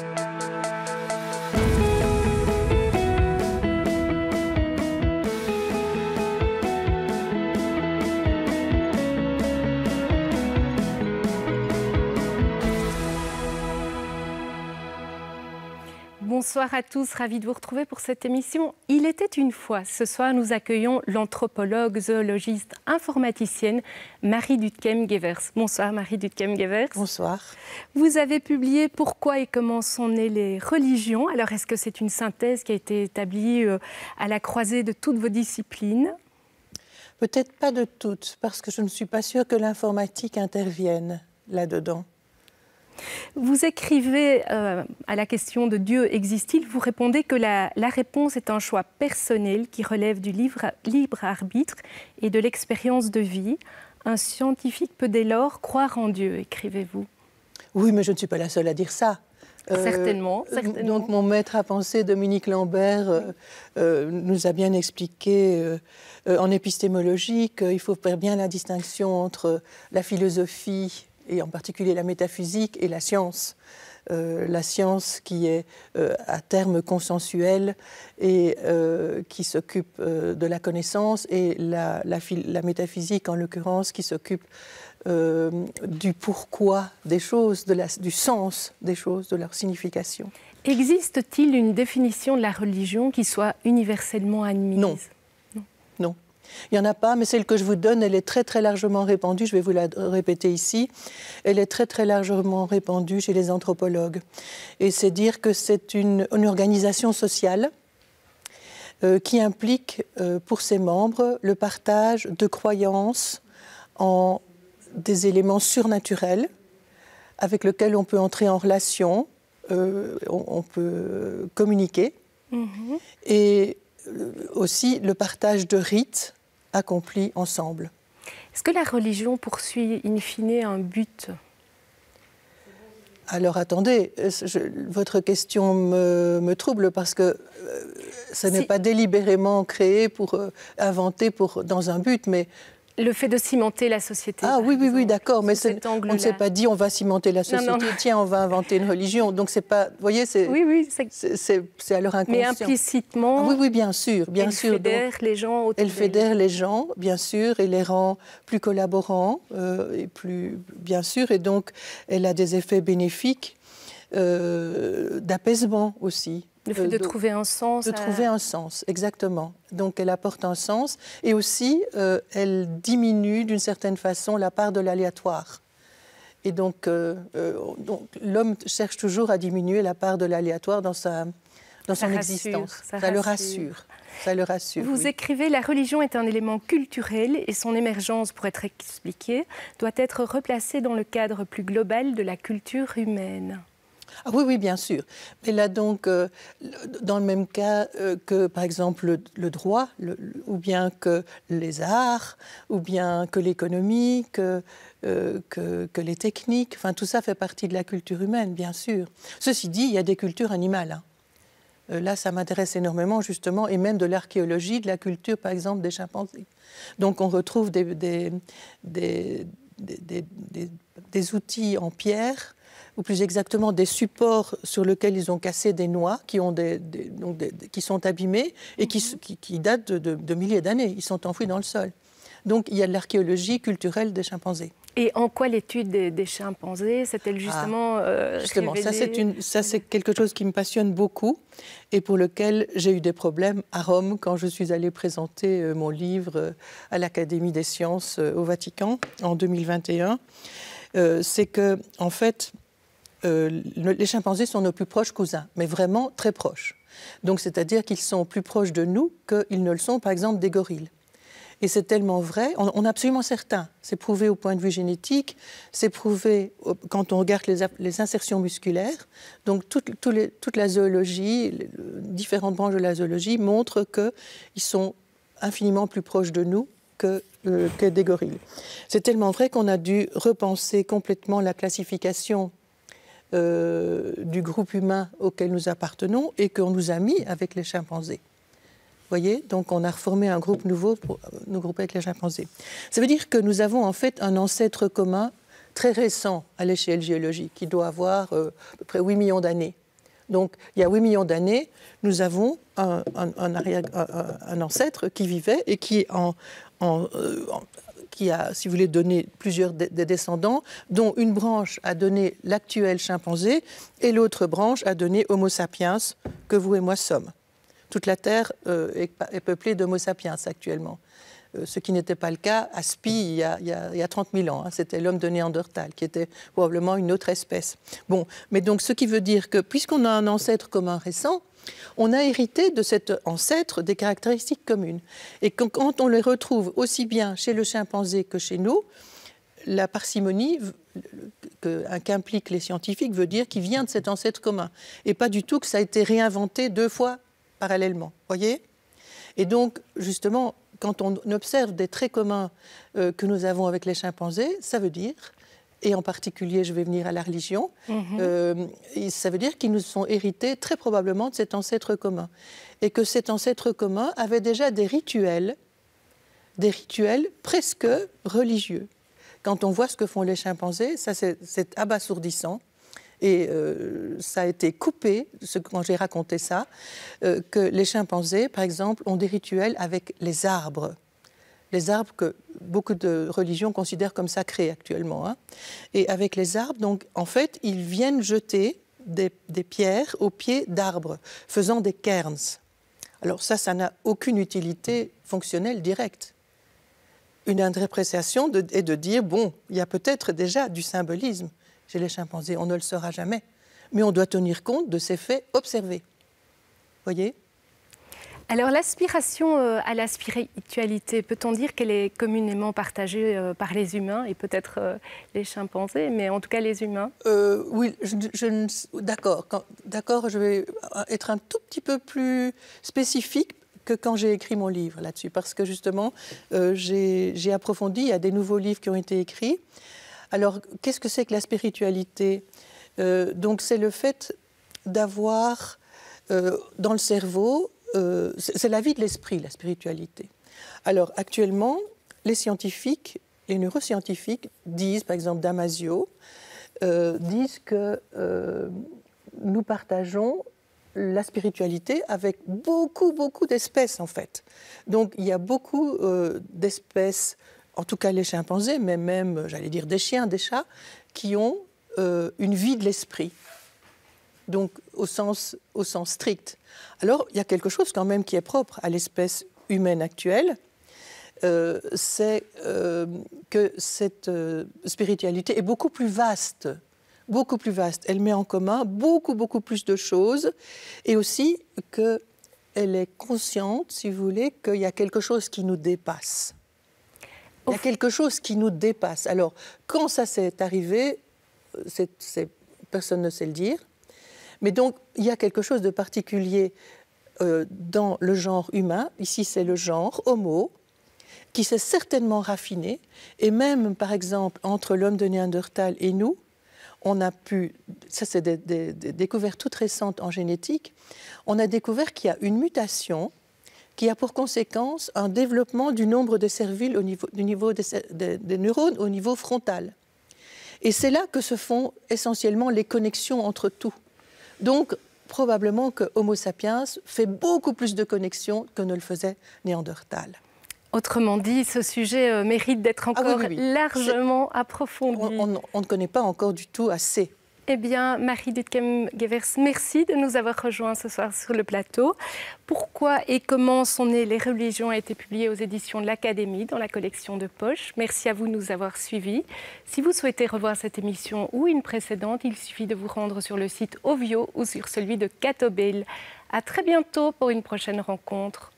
Thank you. Bonsoir à tous, ravi de vous retrouver pour cette émission. Il était une fois. Ce soir, nous accueillons l'anthropologue, zoologiste, informaticienne Marie Dutkem-Gevers. Bonsoir Marie Dutkem-Gevers. Bonsoir. Vous avez publié Pourquoi et comment sont nées les religions. Alors, est-ce que c'est une synthèse qui a été établie euh, à la croisée de toutes vos disciplines Peut-être pas de toutes, parce que je ne suis pas sûre que l'informatique intervienne là-dedans. Vous écrivez euh, à la question de Dieu existe-t-il Vous répondez que la, réponse est un choix personnel qui relève du libre arbitre et de l'expérience de vie. Un scientifique peut dès lors croire en Dieu, écrivez-vous. Oui, mais je ne suis pas la seule à dire ça. Euh, euh, certainement, Donc mon maître à penser, Dominique Lambert, nous a bien expliqué en épistémologie qu'il faut faire bien la distinction entre la philosophie et en particulier la métaphysique et la science. Euh, la science qui est euh, à terme consensuelle et euh, qui s'occupe de la connaissance et la, métaphysique en l'occurrence qui s'occupe du pourquoi des choses, de du sens des choses, de leur signification. Existe-t-il une définition de la religion qui soit universellement admise Non. Il n'y en a pas, mais celle que je vous donne, elle est très très largement répandue. Je vais vous la répéter ici. Elle est très très largement répandue chez les anthropologues. Et c'est dire que c'est une, organisation sociale euh, qui implique euh, pour ses membres le partage de croyances en des éléments surnaturels avec lesquels on peut entrer en relation, euh, on, peut communiquer. Mm-hmm. Et aussi le partage de rites accompli ensemble. Est-ce que la religion poursuit in fine un but alors attendez, euh, votre question me, me, trouble parce que ce euh, n'est pas délibérément créé pour euh, inventer pour dans un but, mais le fait de cimenter la société. Ah oui, oui, oui, d'accord. Mais on ne s'est pas dit on va cimenter la société, tiens, on va inventer une religion. Donc c'est pas. Vous voyez, c'est. Oui, oui, c'est à leur inconscient. Mais implicitement. Ah oui, oui, bien sûr, bien elle sûr. Fédère les gens Elle fédère les gens, bien sûr, et les rend plus collaborants, euh, et plus. Bien sûr, et donc elle a des effets bénéfiques. Euh, d'apaisement aussi. Le fait euh, de, trouver un sens. De trouver un sens, exactement. Donc elle apporte un sens et aussi euh, elle diminue d'une certaine façon la part de l'aléatoire. Et euh, donc, l'homme cherche toujours à diminuer la part de l'aléatoire dans, sa, dans son existence. Ça, le rassure. Ça le rassure. Vous écrivez La religion est un élément culturel et son émergence, pour être expliquée, doit être replacée dans le cadre plus global de la culture humaine. Ah oui, oui, bien sûr. Mais là, donc, euh, dans le même cas euh, que, par exemple, le, droit, ou bien que les arts, ou bien que l'économie, euh, que, que, les techniques, enfin, tout ça fait partie de la culture humaine, bien sûr. Ceci dit, il y a des cultures animales. Hein. Là, ça m'intéresse énormément, justement, et même de l'archéologie, de la culture, par exemple, des chimpanzés. Donc, on retrouve des, des des, outils en pierre, ou plus exactement des supports sur lesquels ils ont cassé des noix qui, ont qui sont abîmées et mhm. qui, qui, datent de milliers d'années. Ils sont enfouis dans le sol. Donc il y a de l'archéologie culturelle des chimpanzés. Et en quoi l'étude des, chimpanzés s'est-elle ah, justement euh, Justement, ça c'est quelque chose qui me passionne beaucoup et pour lequel j'ai eu des problèmes à Rome quand je suis allée présenter euh, mon livre euh, à l'Académie des sciences au Vatican en 2021. c'est que, en fait, les chimpanzés sont nos plus proches cousins, mais vraiment très proches. Donc, c'est-à-dire qu'ils sont plus proches de nous qu'ils ne le sont, par exemple, des gorilles. Et c'est tellement vrai, on, est absolument certain. C'est prouvé au point de vue génétique, c'est prouvé quand on regarde les, insertions musculaires. Donc toute la zoologie, différentes branches de la zoologie montrent qu'ils sont infiniment plus proches de nous que, euh, des gorilles. C'est tellement vrai qu'on a dû repenser complètement la classification euh, du groupe humain auquel nous appartenons et qu'on nous a mis avec les chimpanzés. Donc on a reformé un groupe nouveau pour nous grouper avec les chimpanzés. Ça veut dire que nous avons en fait un ancêtre commun très récent à l'échelle géologique, qui doit avoir euh, à peu près 8 millions d'années. Donc il y a 8 millions d'années, nous avons un, ancêtre qui vivait et euh, qui, a, si vous voulez, donné plusieurs descendants, dont une branche a donné l'actuel chimpanzé et l'autre branche a donné Homo sapiens, que vous et moi sommes. Toute la Terre euh, est, peuplée d'Homo sapiens actuellement. Euh, ce qui n'était pas le cas à Spi il y a, 30 000 ans. Hein. C'était l'homme de Néandertal, qui était probablement une autre espèce. Bon, mais donc ce qui veut dire que puisqu'on a un ancêtre commun récent, on a hérité de cet ancêtre des caractéristiques communes. Et quand on les retrouve aussi bien chez le chimpanzé que chez nous, la parcimonie qu'impliquent les scientifiques veut dire qu'il vient de cet ancêtre commun. Et pas du tout que ça a été réinventé deux fois parallèlement. voyez Et donc, justement, quand on observe des traits communs euh, que nous avons avec les chimpanzés, ça veut dire, et en particulier je vais venir à la religion, mhm. euh, ça veut dire qu'ils nous sont hérités très probablement de cet ancêtre commun. Et que cet ancêtre commun avait déjà des rituels, des rituels presque religieux. Quand on voit ce que font les chimpanzés, ça c'est abasourdissant. Et euh, ça a été coupé, quand j'ai raconté ça, euh, que les chimpanzés, par exemple, ont des rituels avec les arbres. Les arbres que beaucoup de religions considèrent comme sacrés actuellement. Hein. Et avec les arbres, donc, en fait, ils viennent jeter des, pierres au pied d'arbres, faisant des cairns. Alors ça, ça n'a aucune utilité fonctionnelle directe une interprétation est de dire, bon, il y a peut-être déjà du symbolisme chez les chimpanzés. On ne le saura jamais. Mais on doit tenir compte de ces faits observés. Voyez alors l'aspiration euh, à la spiritualité, peut-on dire qu'elle est communément partagée euh, par les humains et peut-être euh, les chimpanzés, mais en tout cas les humains Oui, je, d'accord, d'accord, je vais être un tout petit peu plus spécifique que quand j'ai écrit mon livre là-dessus, parce que justement, j'ai approfondi, il y a des nouveaux livres qui ont été écrits. Alors, qu'est-ce que c'est que la spiritualité euh, Donc, c'est le fait d'avoir euh, dans le cerveau, euh, c'est la vie de l'esprit, la spiritualité. Alors, actuellement, les scientifiques, les neuroscientifiques disent, par exemple Damasio, disent que nous partageons la spiritualité avec beaucoup, beaucoup d'espèces en fait. Donc il y a beaucoup d'espèces en tout cas les chimpanzés, mais même, j'allais dire, des chiens, des chats, qui ont euh, une vie de l'esprit, donc au sens, au sens strict. Alors, il y a quelque chose quand même qui est propre à l'espèce humaine actuelle, euh, c'est euh, que cette spiritualité est beaucoup plus vaste, beaucoup plus vaste. Elle met en commun beaucoup, beaucoup plus de choses et aussi qu'elle est consciente, si vous voulez, qu'il y a quelque chose qui nous dépasse. Il y a quelque chose qui nous dépasse. Alors, quand ça s'est arrivé, euh, personne ne sait le dire. Mais donc, il y a quelque chose de particulier euh, dans le genre humain. Ici, c'est le genre homo, qui s'est certainement raffiné. Et même, par exemple, entre l'homme de Néandertal et nous, on a pu, ça c'est des, des, découvertes toutes récentes en génétique, on a découvert qu'il y a une mutation qui a pour conséquence un développement du nombre de cervilles au niveau, du niveau des, neurones au niveau frontal. Et c'est là que se font essentiellement les connexions entre tout. Donc, probablement que Homo sapiens fait beaucoup plus de connexions que ne le faisait Néandertal. Autrement dit, ce sujet euh, mérite d'être ah encore largement approfondi. on ne connaît pas encore du tout assez eh bien, Marie Dutkem-Gevers, merci de nous avoir rejoints ce soir sur le plateau. Pourquoi et comment sont nées les religions a été publié aux éditions de l'Académie dans la collection de poche. Merci à vous de nous avoir suivis. Si vous souhaitez revoir cette émission ou une précédente, il suffit de vous rendre sur le site Ovio ou sur celui de Catobel. À très bientôt pour une prochaine rencontre.